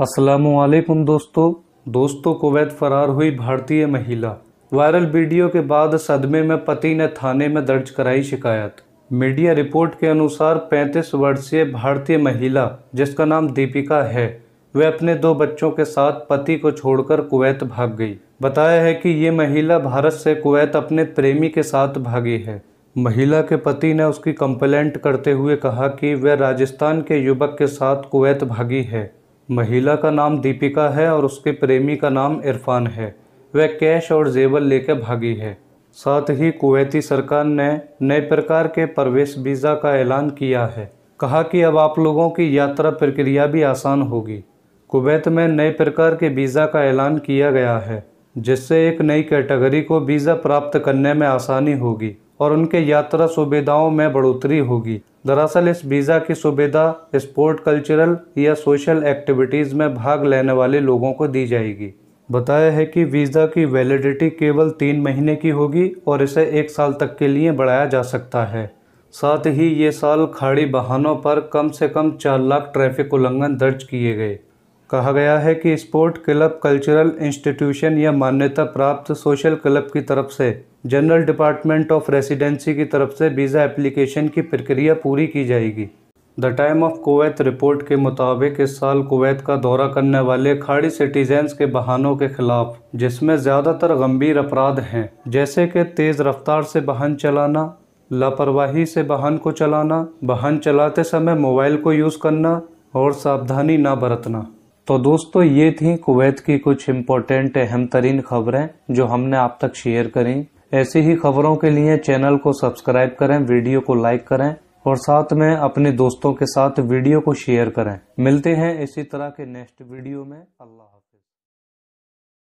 असलम दोस्तों दोस्तों कुवैत फरार हुई भारतीय महिला वायरल वीडियो के बाद सदमे में पति ने थाने में दर्ज कराई शिकायत मीडिया रिपोर्ट के अनुसार 35 वर्षीय भारतीय महिला जिसका नाम दीपिका है वह अपने दो बच्चों के साथ पति को छोड़कर कुवैत भाग गई बताया है कि ये महिला भारत से कुवैत अपने प्रेमी के साथ भागी है महिला के पति ने उसकी कंप्लेंट करते हुए कहा कि वह राजस्थान के युवक के साथ कुवैत भागी है महिला का नाम दीपिका है और उसके प्रेमी का नाम इरफान है वह कैश और जेवर लेकर भागी है साथ ही कुवैती सरकार ने नए प्रकार के प्रवेश वीज़ा का ऐलान किया है कहा कि अब आप लोगों की यात्रा प्रक्रिया भी आसान होगी कुवैत में नए प्रकार के वीज़ा का ऐलान किया गया है जिससे एक नई कैटेगरी को वीज़ा प्राप्त करने में आसानी होगी और उनके यात्रा सुविधाओं में बढ़ोतरी होगी दरअसल इस वीज़ा की सुविधा स्पोर्ट कल्चरल या सोशल एक्टिविटीज़ में भाग लेने वाले लोगों को दी जाएगी बताया है कि वीज़ा की वैलिडिटी केवल तीन महीने की होगी और इसे एक साल तक के लिए बढ़ाया जा सकता है साथ ही ये साल खाड़ी बहानों पर कम से कम चार लाख ट्रैफिक उल्लंघन दर्ज किए गए कहा गया है कि स्पोर्ट क्लब कल्चरल इंस्टीट्यूशन या मान्यता प्राप्त सोशल क्लब की तरफ से जनरल डिपार्टमेंट ऑफ रेसिडेंसी की तरफ से वीज़ा एप्लीकेशन की प्रक्रिया पूरी की जाएगी the time of Kuwait report के मुताबिक इस साल कोवैत का दौरा करने वाले खाड़ी सिटीजेंस के बहानों के खिलाफ जिसमें ज़्यादातर गंभीर अपराध हैं जैसे कि तेज़ रफ्तार से वाहन चलाना लापरवाही से वाहन को चलाना वाहन चलाते समय मोबाइल को यूज़ करना और सावधानी ना बरतना तो दोस्तों ये थी कुवैत की कुछ इम्पोर्टेंट अहम तरीन खबरें जो हमने आप तक शेयर करी ऐसी ही खबरों के लिए चैनल को सब्सक्राइब करें वीडियो को लाइक करें और साथ में अपने दोस्तों के साथ वीडियो को शेयर करें मिलते हैं इसी तरह के नेक्स्ट वीडियो में अल्लाह